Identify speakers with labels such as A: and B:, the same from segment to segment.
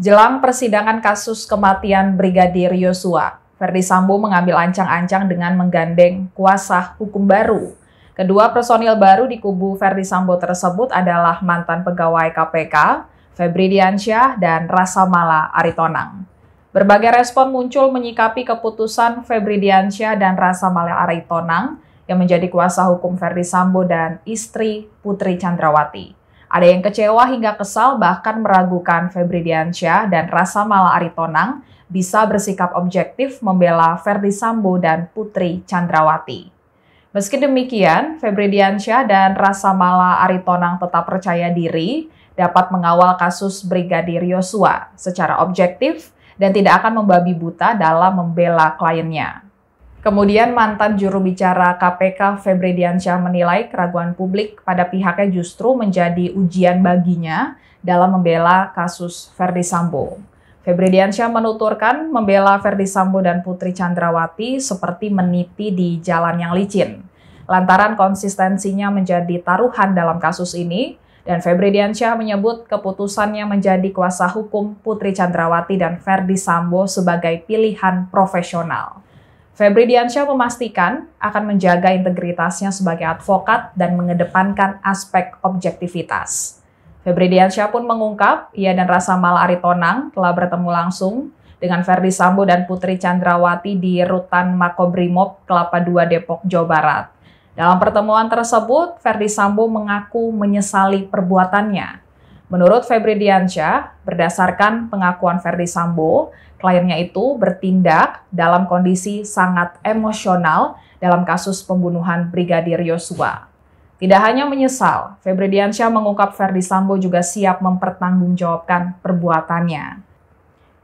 A: Jelang persidangan kasus kematian Brigadir Yosua, Ferdi Sambo mengambil ancang-ancang dengan menggandeng kuasa hukum baru. Kedua personil baru di kubu Ferdi Sambo tersebut adalah mantan pegawai KPK, Febri Diansyah, dan Mala Aritonang. Berbagai respon muncul menyikapi keputusan Febri Diansyah dan Mala Aritonang yang menjadi kuasa hukum Ferdi Sambo dan istri Putri Chandrawati. Ada yang kecewa hingga kesal bahkan meragukan Febri Diansyah dan Rasa Mala Aritonang bisa bersikap objektif membela Ferdi Sambo dan Putri Chandrawati. Meski demikian, Febri Diansyah dan Rasa Mala Aritonang tetap percaya diri dapat mengawal kasus Brigadir Yosua secara objektif dan tidak akan membabi buta dalam membela kliennya. Kemudian mantan juru bicara KPK Febri Diansyah menilai keraguan publik pada pihaknya justru menjadi ujian baginya dalam membela kasus Ferdi Sambo. Febri Diansyah menuturkan membela Ferdi Sambo dan Putri Chandrawati seperti meniti di jalan yang licin. Lantaran konsistensinya menjadi taruhan dalam kasus ini, dan Febri Diansyah menyebut keputusannya menjadi kuasa hukum Putri Chandrawati dan Ferdi Sambo sebagai pilihan profesional. Febri Diansyah memastikan akan menjaga integritasnya sebagai advokat dan mengedepankan aspek objektivitas. Febri Diansyah pun mengungkap ia dan Rasa Mal Aritonang telah bertemu langsung dengan Ferdi Sambo dan Putri Chandrawati di Rutan Makobrimob, Kelapa II, Depok, Jawa Barat. Dalam pertemuan tersebut, Ferdi Sambo mengaku menyesali perbuatannya Menurut Febri Diansyah, berdasarkan pengakuan Ferdi Sambo, kliennya itu bertindak dalam kondisi sangat emosional dalam kasus pembunuhan Brigadir Yosua. Tidak hanya menyesal, Febri Diansyah mengungkap Ferdi Sambo juga siap mempertanggungjawabkan perbuatannya.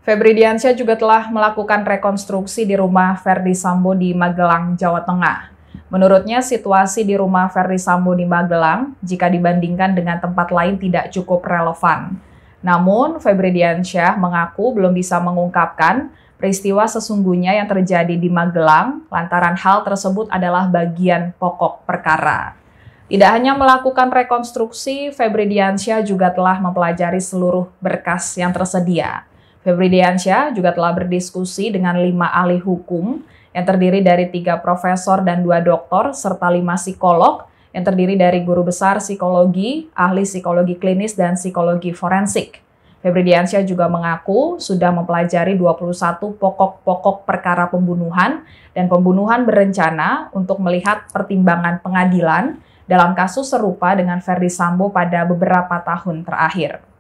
A: Febri Diansyah juga telah melakukan rekonstruksi di rumah Ferdi Sambo di Magelang, Jawa Tengah. Menurutnya, situasi di rumah Ferdi Sambo di Magelang jika dibandingkan dengan tempat lain tidak cukup relevan. Namun, Febri Diansyah mengaku belum bisa mengungkapkan peristiwa sesungguhnya yang terjadi di Magelang lantaran hal tersebut adalah bagian pokok perkara. Tidak hanya melakukan rekonstruksi, Febri Diansyah juga telah mempelajari seluruh berkas yang tersedia. Febri Diansyah juga telah berdiskusi dengan lima ahli hukum yang terdiri dari tiga profesor dan dua doktor serta lima psikolog yang terdiri dari guru besar psikologi, ahli psikologi klinis, dan psikologi forensik. Febri Diansyah juga mengaku sudah mempelajari 21 pokok-pokok perkara pembunuhan dan pembunuhan berencana untuk melihat pertimbangan pengadilan dalam kasus serupa dengan Ferdi Sambo pada beberapa tahun terakhir.